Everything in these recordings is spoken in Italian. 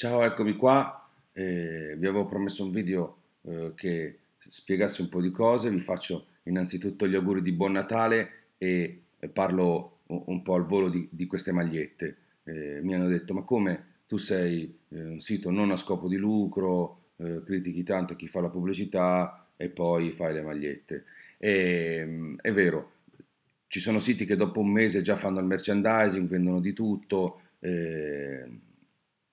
Ciao, eccomi qua. Eh, vi avevo promesso un video eh, che spiegasse un po' di cose. Vi faccio innanzitutto gli auguri di Buon Natale e eh, parlo un po' al volo di, di queste magliette. Eh, mi hanno detto, ma come tu sei eh, un sito non a scopo di lucro, eh, critichi tanto chi fa la pubblicità e poi fai le magliette. E, ehm, è vero, ci sono siti che dopo un mese già fanno il merchandising, vendono di tutto. Eh,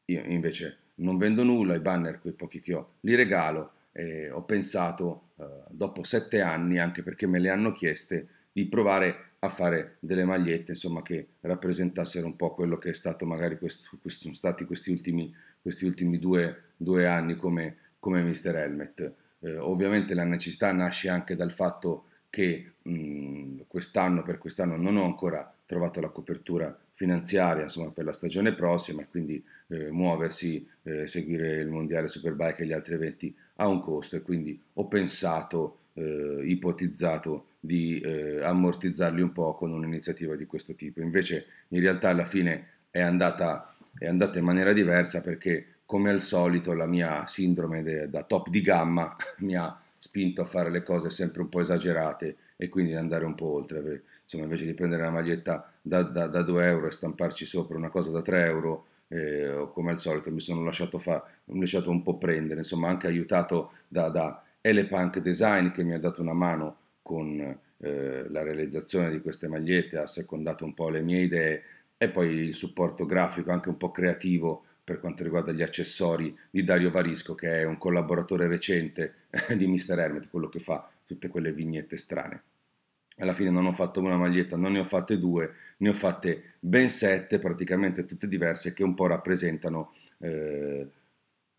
io invece non vendo nulla, i banner, quei pochi che ho, li regalo e ho pensato, eh, dopo sette anni, anche perché me le hanno chieste, di provare a fare delle magliette insomma, che rappresentassero un po' quello che è stato magari quest, quest, sono stati questi ultimi, questi ultimi due, due anni come, come Mr. Helmet. Eh, ovviamente la necessità nasce anche dal fatto che mh, mm, quest'anno per quest'anno non ho ancora trovato la copertura finanziaria insomma, per la stagione prossima e quindi eh, muoversi, eh, seguire il Mondiale Superbike e gli altri eventi ha un costo e quindi ho pensato, eh, ipotizzato di eh, ammortizzarli un po' con un'iniziativa di questo tipo. Invece in realtà alla fine è andata, è andata in maniera diversa perché come al solito la mia sindrome de, da top di gamma mi ha spinto a fare le cose sempre un po' esagerate e quindi andare un po' oltre insomma, invece di prendere una maglietta da, da, da 2 euro e stamparci sopra una cosa da 3 euro, eh, come al solito mi sono lasciato, fa, mi lasciato un po' prendere, insomma anche aiutato da, da Elepunk Design che mi ha dato una mano con eh, la realizzazione di queste magliette, ha secondato un po' le mie idee e poi il supporto grafico anche un po' creativo per quanto riguarda gli accessori di Dario Varisco che è un collaboratore recente eh, di Mr. Hermit quello che fa tutte quelle vignette strane alla fine non ho fatto una maglietta, non ne ho fatte due, ne ho fatte ben sette, praticamente tutte diverse, che un po' rappresentano eh,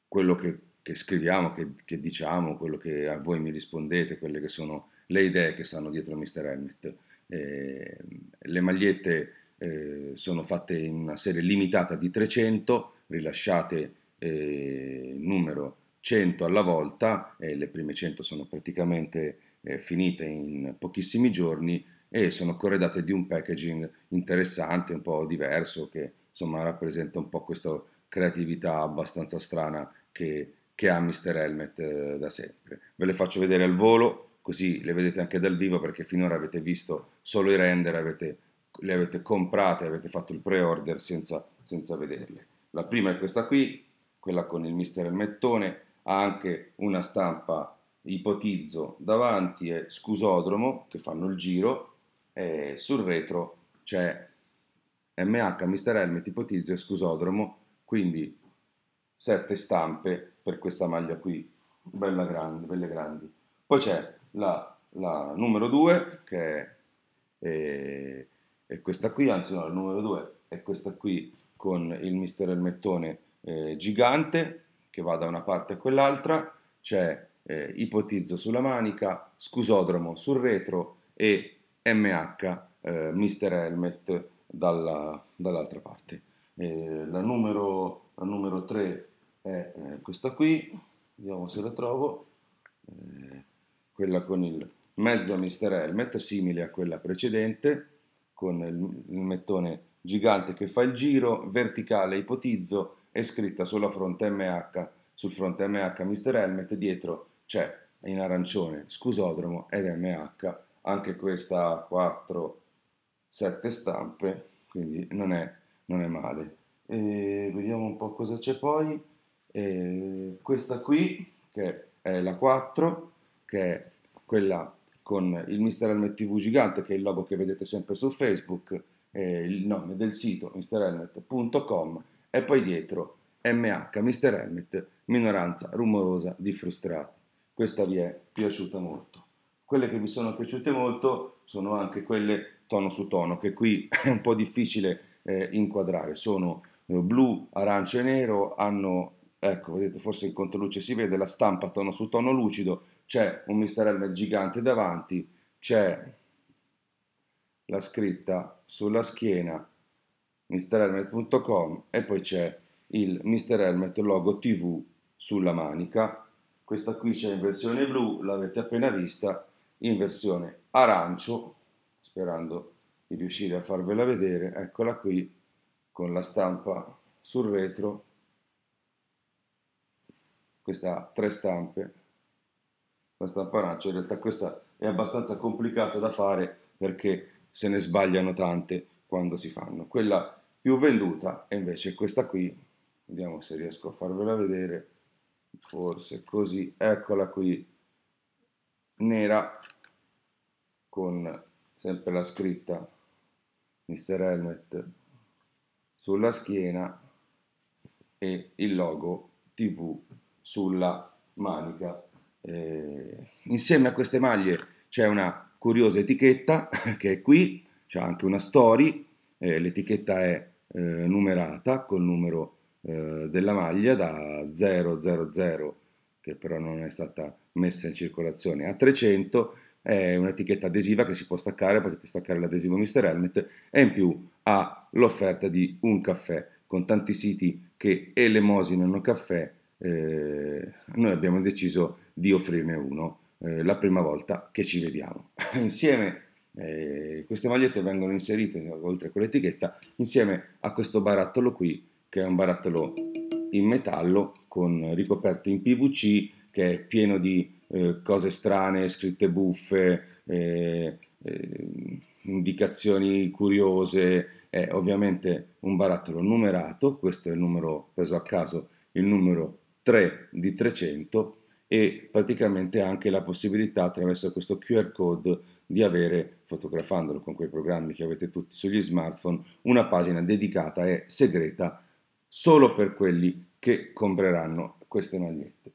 quello che, che scriviamo, che, che, diciamo, quello che a voi mi rispondete, quelle che sono le idee che stanno dietro Mr. Helmet. Eh, le magliette eh, sono fatte in una serie limitata di 300, rilasciate eh, numero 100 alla volta, e le prime 100 sono praticamente eh, finite in pochissimi giorni e sono corredate di un packaging interessante, un po' diverso, che insomma rappresenta un po' questa creatività abbastanza strana che, che ha Mr. Helmet eh, da sempre. Ve le faccio vedere al volo, così le vedete anche dal vivo perché finora avete visto solo i render, avete, le avete comprate, avete fatto il pre-order senza, senza vederle. La prima è questa qui, quella con il Mr. Helmettone, ha anche una stampa ipotizzo davanti è Scusodromo che fanno il giro e sul retro c'è MH, Mister Helmet, ipotizzo e Scusodromo, quindi sette stampe per questa maglia qui, bella grande, belle grandi. Poi c'è la, la numero 2 che è, è, è, questa qui, anzi no, la numero 2 è questa qui con il Mister Helmettone eh, gigante che va da una parte a quell'altra, c'è eh, ipotizzo sulla manica, scusodromo sul retro e MH eh, Mr. Helmet dalla, dall'altra parte. Eh, la, numero, la, numero, 3 è eh, questa qui, vediamo se la trovo, eh, quella con il mezzo Mr. Helmet, simile a quella precedente, con il, il mettone gigante che fa il giro, verticale ipotizzo è scritta sulla fronte MH, sul fronte MH Mr. Helmet, dietro c'è cioè, in arancione scusodromo ed MH, anche questa ha 4, 7 stampe, quindi non è, non è male. E vediamo un po' cosa c'è poi. E questa qui, che è la 4, che è quella con il Mister Helmet TV gigante, che è il logo che vedete sempre su Facebook, il nome del sito misterhelmet.com e poi dietro MH Mister Helmet, minoranza rumorosa di frustrati questa vi è piaciuta molto. Quelle che mi sono piaciute molto sono anche quelle tono su tono, che qui è un po' difficile eh, inquadrare, sono eh, blu, arancio e nero, hanno, ecco, vedete, forse in controluce si vede la stampa tono su tono lucido, c'è un Mr. misterello gigante davanti, c'è la scritta sulla schiena misterhelmet.com e poi c'è il Mr. Helmet logo TV sulla manica questa qui c'è in versione blu, l'avete appena vista, in versione arancio, sperando di riuscire a farvela vedere, eccola qui con la stampa sul retro, questa ha tre stampe, la stampa arancio, in realtà questa è abbastanza complicata da fare perché se ne sbagliano tante quando si fanno. Quella più venduta è invece questa qui, vediamo se riesco a farvela vedere, forse così, eccola qui, nera, con sempre la scritta Mr. Helmet sulla schiena e il logo TV sulla manica. Eh, insieme a queste maglie c'è una curiosa etichetta che è qui, c'è anche una story, eh, l'etichetta è eh, numerata col numero eh, della maglia da 000, che però non è stata messa in circolazione, a 300 è un'etichetta adesiva che si può staccare, potete staccare l'adesivo Mr. Helmet e in più ha l'offerta di un caffè con tanti siti che elemosinano caffè, eh, noi abbiamo deciso di offrirne uno eh, la prima volta che ci vediamo. insieme eh, queste magliette vengono inserite, oltre con l'etichetta insieme a questo barattolo qui che è un barattolo in metallo con, ricoperto in PVC che è pieno di eh, cose strane, scritte buffe, eh, eh, indicazioni curiose. È ovviamente un barattolo numerato, questo è il numero preso a caso, il numero 3 di 300 e praticamente anche la possibilità attraverso questo QR code di avere, fotografandolo con quei programmi che avete tutti sugli smartphone, una pagina dedicata e segreta solo per quelli che compreranno queste magliette.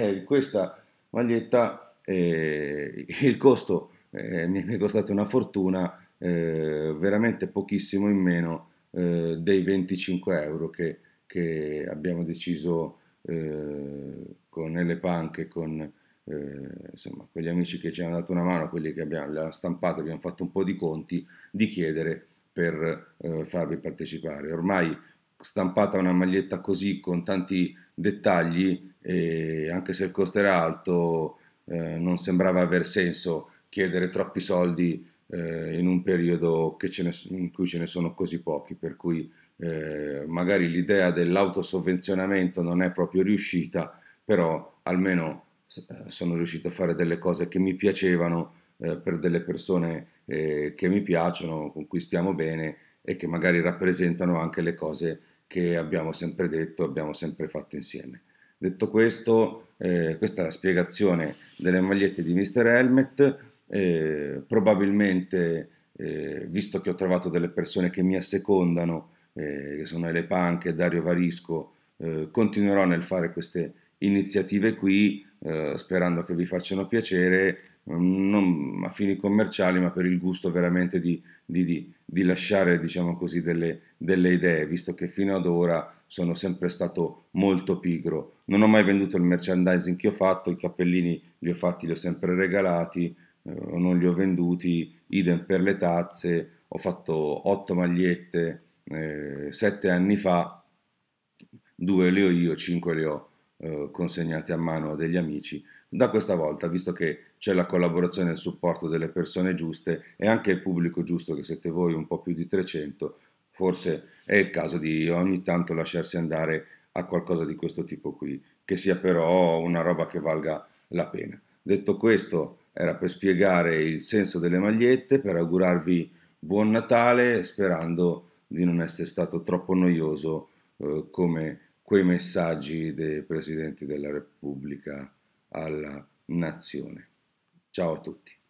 Eh. Questa maglietta, eh, il costo eh, mi è costato una fortuna, eh, veramente pochissimo in meno eh, dei 25 euro che, che abbiamo deciso eh, con le panche, con insomma, quegli amici che ci hanno dato una mano, quelli che abbiamo la stampata, abbiamo fatto un po' di conti, di chiedere per farvi partecipare. Ormai stampata una maglietta così con tanti dettagli, eh, anche se il costo era alto, eh, non sembrava aver senso chiedere troppi soldi eh, in un periodo ne, in cui ce ne sono così pochi, per cui eh, magari l'idea dell'autosovvenzionamento non è proprio riuscita, però almeno eh, sono riuscito a fare delle cose che mi piacevano eh, per delle persone che mi piacciono, con cui stiamo bene e che magari rappresentano anche le cose che abbiamo sempre detto, abbiamo sempre fatto insieme. Detto questo, eh, questa è la spiegazione delle magliette di Mr. Helmet, eh, probabilmente eh, visto che ho trovato delle persone che mi assecondano, eh, che sono Ele Punk e Dario Varisco, eh, continuerò nel fare queste iniziative qui, eh, sperando che vi facciano piacere, mm, non a fini commerciali, ma per il gusto veramente di, di, di, di lasciare diciamo così, delle, delle idee, visto che fino ad ora sono sempre stato molto pigro. Non ho mai venduto il merchandising che ho fatto, i cappellini li ho fatti, li ho sempre regalati, eh, non li ho venduti, idem per le tazze, ho fatto otto magliette eh, sette anni fa, due le ho io, cinque le ho eh, consegnati a mano a degli amici. Da questa volta, visto che c'è la collaborazione e il supporto delle persone giuste e anche il pubblico giusto, che siete voi un po' più di 300, forse è il caso di ogni tanto lasciarsi andare a qualcosa di questo tipo qui, che sia però una roba che valga la pena. Detto questo, era per spiegare il senso delle magliette, per augurarvi buon Natale, sperando di non essere stato troppo noioso eh, come quei messaggi dei Presidenti della Repubblica alla Nazione. Ciao a tutti.